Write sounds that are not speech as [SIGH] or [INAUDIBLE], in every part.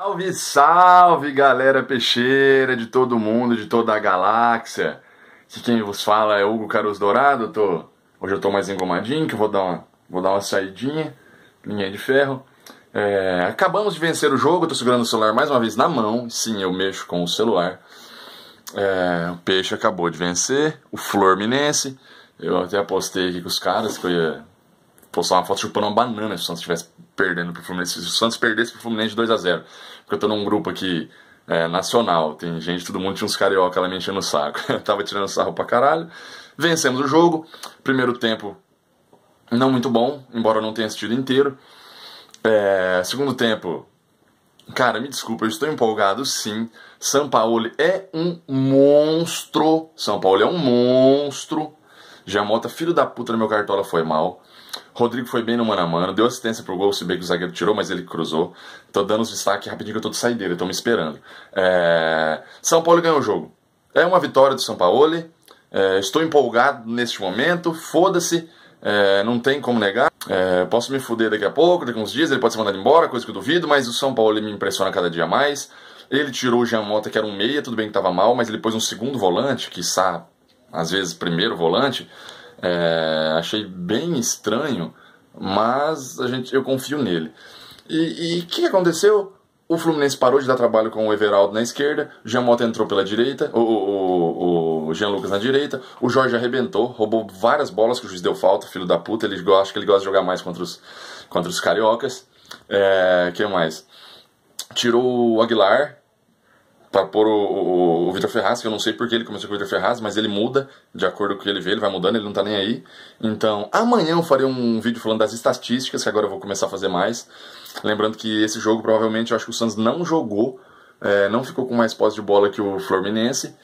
Salve, salve galera peixeira de todo mundo, de toda a galáxia. Que quem vos fala é Hugo Caros Dourado. Tô... Hoje eu tô mais engomadinho, que eu vou dar uma, vou dar uma saidinha, linha de ferro. É... Acabamos de vencer o jogo, tô segurando o celular mais uma vez na mão. Sim, eu mexo com o celular. É... O peixe acabou de vencer, o Fluminense. Eu até apostei aqui com os caras que eu ia postar uma foto chupando uma banana se o Santos estivesse perdendo pro Fluminense. Se o Santos perdesse pro Fluminense de 2 a 0 Porque eu tô num grupo aqui é, nacional, tem gente, todo mundo tinha uns carioca lá me enchendo o saco. [LAUGHS] Tava tirando sarro pra caralho. Vencemos o jogo. Primeiro tempo não muito bom, embora eu não tenha assistido inteiro. É, segundo tempo, Cara, me desculpa, eu estou empolgado sim. São Paulo é um monstro. São Paulo é um monstro. Jamota, é filho da puta no meu cartola, foi mal. Rodrigo foi bem no mano a mano, deu assistência pro gol, se bem que o zagueiro tirou, mas ele cruzou. Tô dando os destaques rapidinho que eu tô de dele, tô me esperando. É... São Paulo ganhou o jogo. É uma vitória do São Paulo. É... Estou empolgado neste momento, foda-se. É, não tem como negar. É, posso me fuder daqui a pouco, daqui a uns dias, ele pode ser mandado embora, coisa que eu duvido, mas o São Paulo me impressiona cada dia mais. Ele tirou o Jean Mota, que era um meia, tudo bem que estava mal, mas ele pôs um segundo volante, que sabe às vezes primeiro volante, é, achei bem estranho, mas a gente, eu confio nele. E o que aconteceu? O Fluminense parou de dar trabalho com o Everaldo na esquerda, o Mota entrou pela direita, o, o, o Jean Lucas na direita, o Jorge arrebentou, roubou várias bolas que o juiz deu falta, filho da puta, ele gosta que ele gosta de jogar mais contra os, contra os cariocas. É, que mais? Tirou o Aguilar, para pôr o, o, o, Vitor Ferraz, que eu não sei porque ele começou com o Vitor Ferraz, mas ele muda de acordo com o que ele vê, ele vai mudando, ele não tá nem aí. Então, amanhã eu farei um vídeo falando das estatísticas, que agora eu vou começar a fazer mais. Lembrando que esse jogo, provavelmente, eu acho que o Santos não jogou, é, não ficou com mais posse de bola que o Fluminense.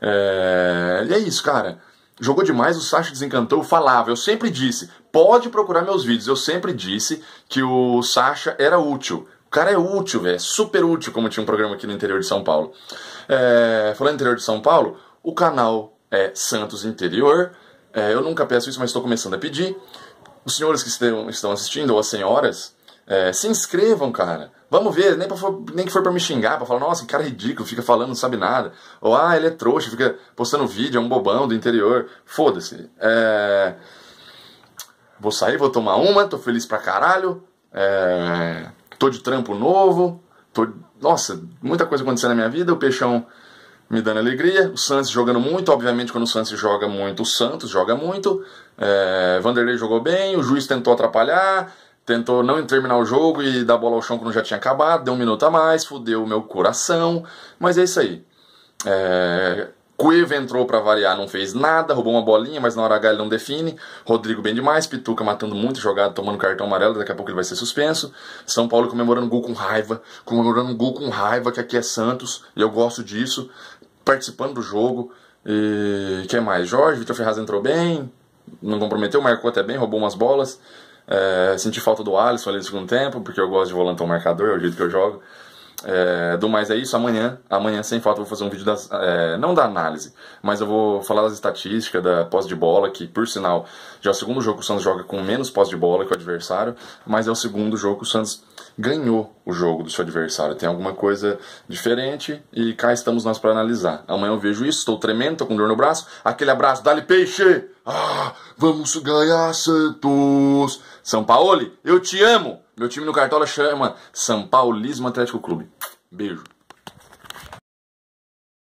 É, e é isso, cara. Jogou demais, o Sacha desencantou, falava, eu sempre disse, pode procurar meus vídeos, eu sempre disse que o Sacha era útil, o cara é útil, velho. É super útil, como tinha um programa aqui no interior de São Paulo. É, falando interior de São Paulo, o canal é Santos Interior. É, eu nunca peço isso, mas estou começando a pedir. Os senhores que estão assistindo, ou as senhoras, é, se inscrevam, cara. Vamos ver, nem, pra, nem que for para me xingar, para falar, nossa, que cara ridículo, fica falando, não sabe nada. Ou, ah, ele é trouxa, fica postando vídeo, é um bobão do interior. Foda-se. É... Vou sair, vou tomar uma, tô feliz pra caralho. É tô de trampo novo, tô, nossa, muita coisa acontecendo na minha vida, o Peixão me dando alegria, o Santos jogando muito, obviamente quando o Santos joga muito, o Santos joga muito, é, Vanderlei jogou bem, o juiz tentou atrapalhar, tentou não terminar o jogo e dar bola ao chão quando já tinha acabado, deu um minuto a mais, fudeu o meu coração, mas é isso aí. É, Cueva entrou para variar, não fez nada, roubou uma bolinha, mas na hora H ele não define. Rodrigo bem demais, Pituca matando muito jogado, tomando cartão amarelo, daqui a pouco ele vai ser suspenso. São Paulo comemorando gol com raiva, comemorando gol com raiva, que aqui é Santos, e eu gosto disso, participando do jogo. E que mais? Jorge, Vitor Ferraz entrou bem, não comprometeu, marcou até bem, roubou umas bolas. É, senti falta do Alisson ali no segundo tempo, porque eu gosto de volantão marcador, é o jeito que eu jogo. É, do mais é isso, amanhã, amanhã sem falta vou fazer um vídeo das, é, não da análise, mas eu vou falar das estatísticas da posse de bola, que por sinal já é o segundo jogo que o Santos joga com menos posse de bola que o adversário, mas é o segundo jogo que o Santos ganhou o jogo do seu adversário. Tem alguma coisa diferente e cá estamos nós para analisar. Amanhã eu vejo isso, estou tremendo, estou com dor no braço, aquele abraço, dali peixe! Ah, vamos ganhar Santos. São Paulo, eu te amo. Meu time no Cartola chama São Paulismo Atlético Clube. Beijo.